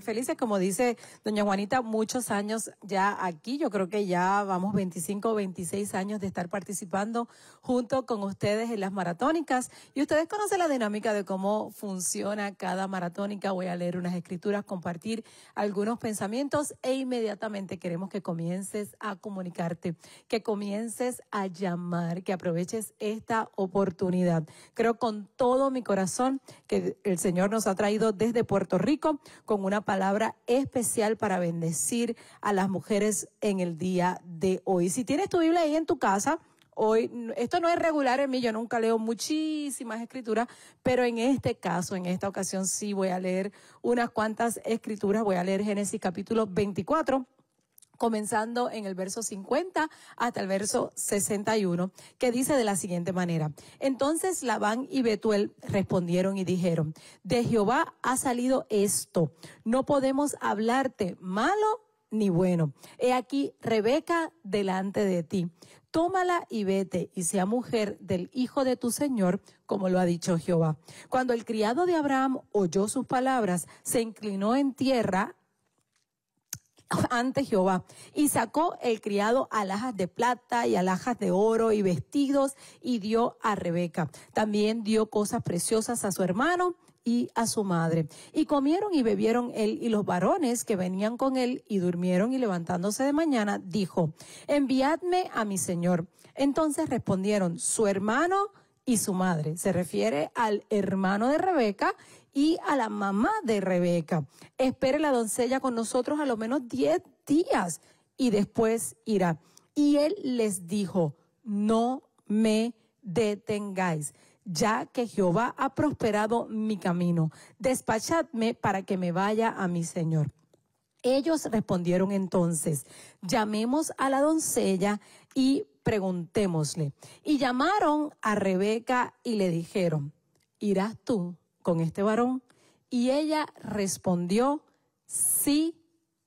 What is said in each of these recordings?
felices, como dice doña Juanita, muchos años ya aquí, yo creo que ya vamos 25 o 26 años de estar participando junto con ustedes en las maratónicas y ustedes conocen la dinámica de cómo funciona cada maratónica, voy a leer unas escrituras, compartir algunos pensamientos e inmediatamente queremos que comiences a comunicarte, que comiences a llamar, que aproveches esta oportunidad. Creo con todo mi corazón que el Señor nos ha traído desde Puerto Rico con una palabra especial para bendecir a las mujeres en el día de hoy. Si tienes tu Biblia ahí en tu casa, hoy, esto no es regular en mí, yo nunca leo muchísimas escrituras, pero en este caso, en esta ocasión sí voy a leer unas cuantas escrituras, voy a leer Génesis capítulo 24 comenzando en el verso 50 hasta el verso 61, que dice de la siguiente manera. Entonces Labán y Betuel respondieron y dijeron, de Jehová ha salido esto, no podemos hablarte malo ni bueno. He aquí Rebeca delante de ti. Tómala y vete y sea mujer del hijo de tu Señor, como lo ha dicho Jehová. Cuando el criado de Abraham oyó sus palabras, se inclinó en tierra ante Jehová. Y sacó el criado alhajas de plata y alhajas de oro y vestidos y dio a Rebeca. También dio cosas preciosas a su hermano y a su madre. Y comieron y bebieron él y los varones que venían con él y durmieron y levantándose de mañana dijo, enviadme a mi señor. Entonces respondieron, su hermano y su madre. Se refiere al hermano de Rebeca y a la mamá de Rebeca. Espere la doncella con nosotros a lo menos diez días y después irá. Y él les dijo, no me detengáis, ya que Jehová ha prosperado mi camino. Despachadme para que me vaya a mi Señor. Ellos respondieron entonces, llamemos a la doncella y preguntémosle. Y llamaron a Rebeca y le dijeron, ¿irás tú con este varón? Y ella respondió, sí,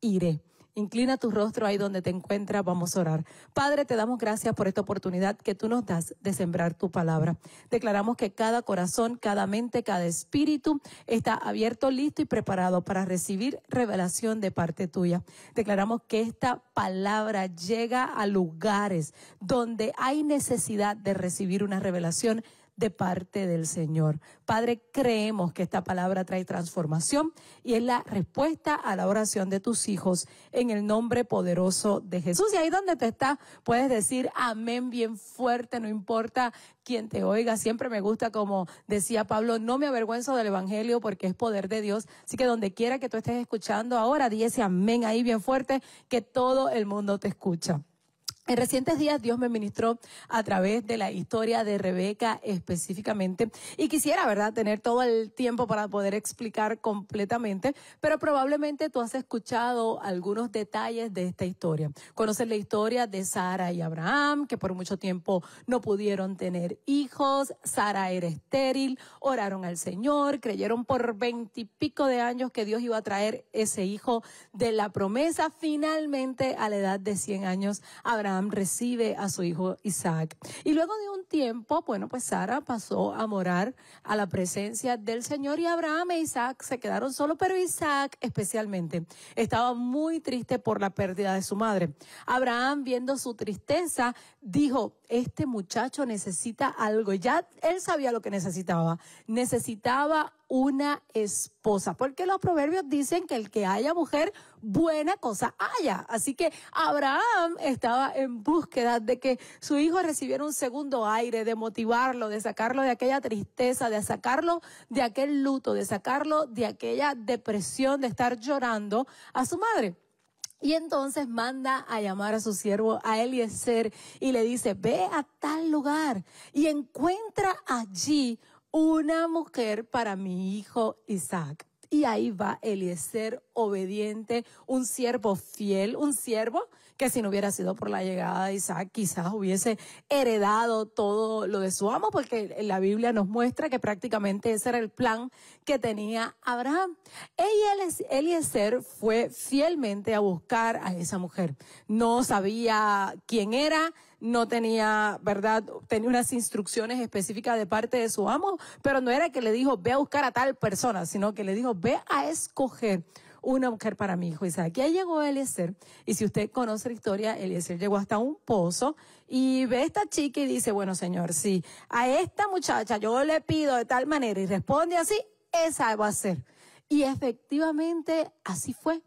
iré. Inclina tu rostro ahí donde te encuentras, vamos a orar. Padre, te damos gracias por esta oportunidad que tú nos das de sembrar tu palabra. Declaramos que cada corazón, cada mente, cada espíritu está abierto, listo y preparado para recibir revelación de parte tuya. Declaramos que esta palabra llega a lugares donde hay necesidad de recibir una revelación de parte del Señor. Padre, creemos que esta palabra trae transformación y es la respuesta a la oración de tus hijos en el nombre poderoso de Jesús. Y ahí donde te estás, puedes decir amén bien fuerte, no importa quién te oiga. Siempre me gusta, como decía Pablo, no me avergüenzo del Evangelio porque es poder de Dios. Así que donde quiera que tú estés escuchando ahora, di amén ahí bien fuerte, que todo el mundo te escucha. En recientes días Dios me ministró a través de la historia de Rebeca específicamente y quisiera, ¿verdad?, tener todo el tiempo para poder explicar completamente, pero probablemente tú has escuchado algunos detalles de esta historia. Conoces la historia de Sara y Abraham, que por mucho tiempo no pudieron tener hijos, Sara era estéril, oraron al Señor, creyeron por veintipico de años que Dios iba a traer ese hijo de la promesa, finalmente a la edad de 100 años, Abraham recibe a su hijo Isaac. Y luego de un tiempo, bueno, pues Sara pasó a morar a la presencia del Señor y Abraham e Isaac se quedaron solos, pero Isaac especialmente estaba muy triste por la pérdida de su madre. Abraham, viendo su tristeza, dijo, este muchacho necesita algo. Ya él sabía lo que necesitaba. Necesitaba una esposa, porque los proverbios dicen que el que haya mujer, buena cosa haya. Así que Abraham estaba en búsqueda de que su hijo recibiera un segundo aire, de motivarlo, de sacarlo de aquella tristeza, de sacarlo de aquel luto, de sacarlo de aquella depresión, de estar llorando a su madre. Y entonces manda a llamar a su siervo, a Eliezer, y le dice, ve a tal lugar y encuentra allí una mujer para mi hijo Isaac. Y ahí va Eliezer obediente, un siervo fiel, un siervo que si no hubiera sido por la llegada de Isaac, quizás hubiese heredado todo lo de su amo, porque la Biblia nos muestra que prácticamente ese era el plan que tenía Abraham. Eliezer fue fielmente a buscar a esa mujer. No sabía quién era, no tenía, ¿verdad? Tenía unas instrucciones específicas de parte de su amo, pero no era que le dijo, ve a buscar a tal persona, sino que le dijo, ve a escoger una mujer para mi hijo y Y ahí llegó Eliezer, y si usted conoce la historia, Eliezer llegó hasta un pozo y ve a esta chica y dice, bueno señor, si a esta muchacha yo le pido de tal manera y responde así, esa va a ser. Y efectivamente así fue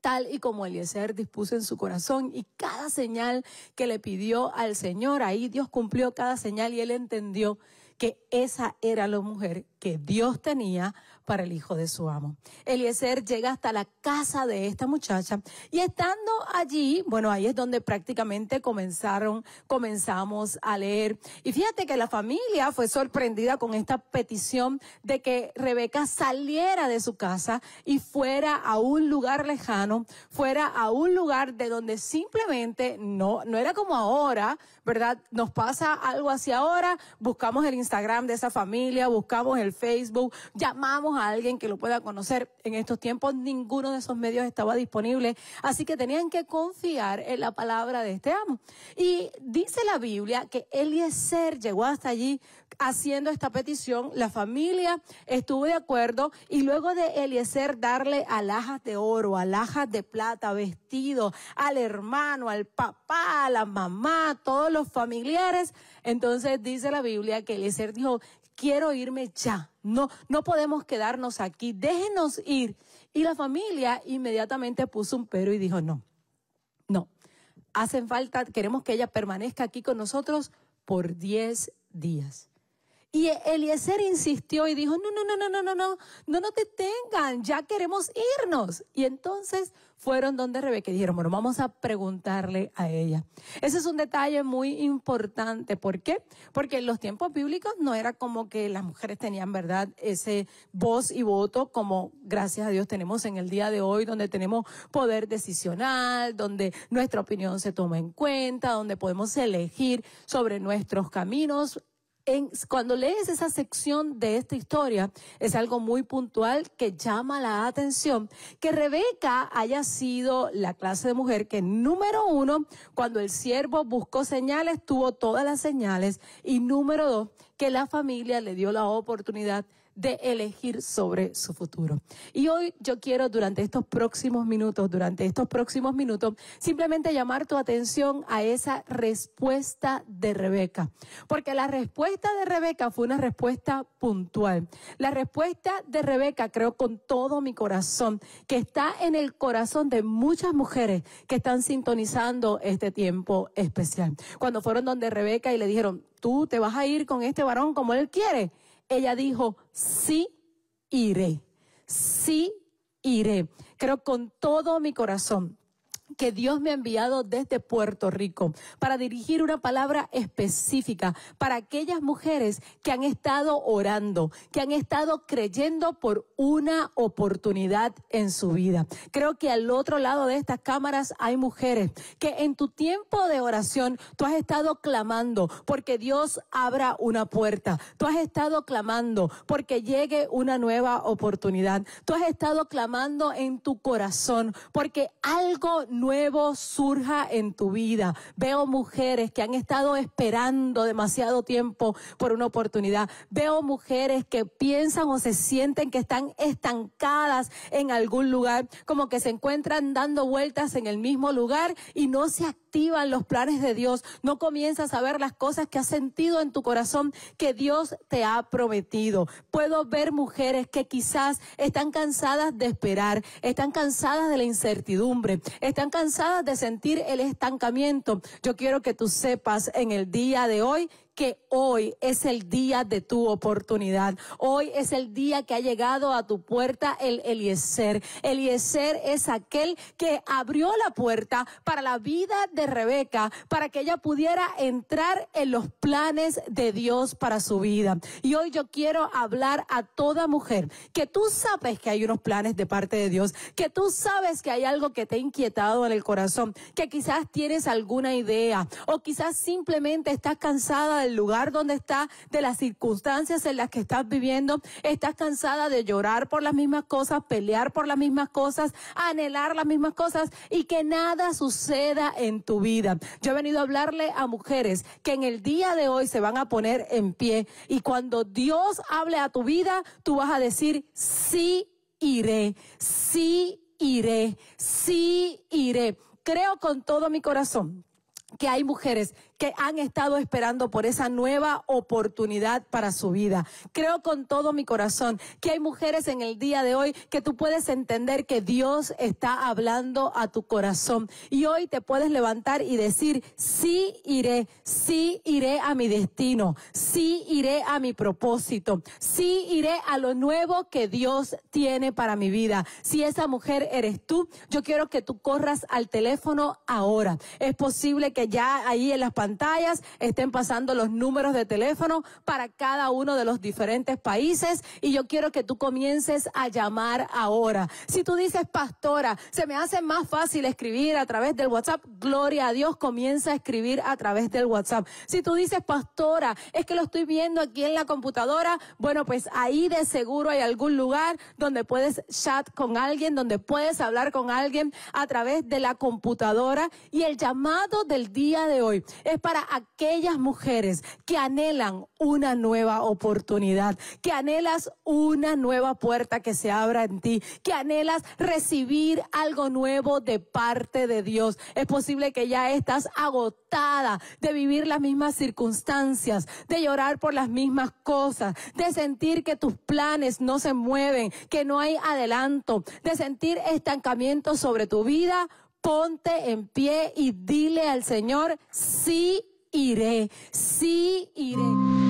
tal y como Eliezer dispuso en su corazón y cada señal que le pidió al Señor, ahí Dios cumplió cada señal y él entendió que esa era la mujer que Dios tenía para el hijo de su amo. Eliezer llega hasta la casa de esta muchacha y estando allí, bueno, ahí es donde prácticamente comenzaron, comenzamos a leer. Y fíjate que la familia fue sorprendida con esta petición de que Rebeca saliera de su casa y fuera a un lugar lejano, fuera a un lugar de donde simplemente no, no era como ahora, ¿verdad? Nos pasa algo hacia ahora, buscamos el instrumento, Instagram de esa familia, buscamos el Facebook, llamamos a alguien que lo pueda conocer. En estos tiempos ninguno de esos medios estaba disponible, así que tenían que confiar en la palabra de este amo. Y dice la Biblia que Eliezer llegó hasta allí haciendo esta petición, la familia estuvo de acuerdo y luego de Eliezer darle alhajas de oro, alhajas de plata, vestido al hermano, al papá, a la mamá, a todos los familiares, entonces dice la Biblia que Eliezer dijo, quiero irme ya, no, no podemos quedarnos aquí, déjenos ir. Y la familia inmediatamente puso un pero y dijo, no, no, hacen falta, queremos que ella permanezca aquí con nosotros por 10 días. Y Eliezer insistió y dijo, no, no, no, no, no, no, no, no, no te tengan, ya queremos irnos. Y entonces fueron donde Rebeca y dijeron, bueno, vamos a preguntarle a ella. Ese es un detalle muy importante. ¿Por qué? Porque en los tiempos bíblicos no era como que las mujeres tenían, ¿verdad?, ese voz y voto como, gracias a Dios, tenemos en el día de hoy, donde tenemos poder decisional, donde nuestra opinión se toma en cuenta, donde podemos elegir sobre nuestros caminos cuando lees esa sección de esta historia, es algo muy puntual que llama la atención que Rebeca haya sido la clase de mujer que número uno, cuando el siervo buscó señales, tuvo todas las señales y número dos, que la familia le dio la oportunidad de elegir sobre su futuro. Y hoy yo quiero durante estos próximos minutos, durante estos próximos minutos, simplemente llamar tu atención a esa respuesta de Rebeca. Porque la respuesta de Rebeca fue una respuesta puntual. La respuesta de Rebeca, creo con todo mi corazón, que está en el corazón de muchas mujeres que están sintonizando este tiempo especial. Cuando fueron donde Rebeca y le dijeron, tú te vas a ir con este varón como él quiere ella dijo, sí iré, sí iré. Creo con todo mi corazón que Dios me ha enviado desde Puerto Rico para dirigir una palabra específica para aquellas mujeres que han estado orando, que han estado creyendo por una oportunidad en su vida. Creo que al otro lado de estas cámaras hay mujeres que en tu tiempo de oración tú has estado clamando porque Dios abra una puerta. Tú has estado clamando porque llegue una nueva oportunidad. Tú has estado clamando en tu corazón porque algo no nuevo surja en tu vida. Veo mujeres que han estado esperando demasiado tiempo por una oportunidad. Veo mujeres que piensan o se sienten que están estancadas en algún lugar, como que se encuentran dando vueltas en el mismo lugar y no se activan los planes de Dios. No comienzas a ver las cosas que has sentido en tu corazón que Dios te ha prometido. Puedo ver mujeres que quizás están cansadas de esperar, están cansadas de la incertidumbre, están cansadas de sentir el estancamiento. Yo quiero que tú sepas en el día de hoy que hoy es el día de tu oportunidad. Hoy es el día que ha llegado a tu puerta el Eliezer. Eliezer es aquel que abrió la puerta para la vida de Rebeca, para que ella pudiera entrar en los planes de Dios para su vida. Y hoy yo quiero hablar a toda mujer que tú sabes que hay unos planes de parte de Dios, que tú sabes que hay algo que te ha inquietado en el corazón, que quizás tienes alguna idea o quizás simplemente estás cansada de lugar donde estás, de las circunstancias en las que estás viviendo. Estás cansada de llorar por las mismas cosas, pelear por las mismas cosas, anhelar las mismas cosas y que nada suceda en tu vida. Yo he venido a hablarle a mujeres que en el día de hoy se van a poner en pie y cuando Dios hable a tu vida, tú vas a decir, sí iré, sí iré, sí iré. Creo con todo mi corazón que hay mujeres que han estado esperando por esa nueva oportunidad para su vida. Creo con todo mi corazón que hay mujeres en el día de hoy que tú puedes entender que Dios está hablando a tu corazón y hoy te puedes levantar y decir, sí iré, sí iré a mi destino, sí iré a mi propósito, sí iré a lo nuevo que Dios tiene para mi vida. Si esa mujer eres tú, yo quiero que tú corras al teléfono ahora. Es posible que ya ahí en las pantallas estén pasando los números de teléfono para cada uno de los diferentes países y yo quiero que tú comiences a llamar ahora. Si tú dices, pastora, se me hace más fácil escribir a través del WhatsApp, gloria a Dios, comienza a escribir a través del WhatsApp. Si tú dices, pastora, es que lo estoy viendo aquí en la computadora, bueno, pues ahí de seguro hay algún lugar donde puedes chat con alguien, donde puedes hablar con alguien a través de la computadora y el llamado del día de hoy es para aquellas mujeres que anhelan una nueva oportunidad, que anhelas una nueva puerta que se abra en ti, que anhelas recibir algo nuevo de parte de Dios. Es posible que ya estás agotada de vivir las mismas circunstancias, de llorar por las mismas cosas, de sentir que tus planes no se mueven, que no hay adelanto, de sentir estancamiento sobre tu vida ponte en pie y dile al Señor, sí iré, sí iré.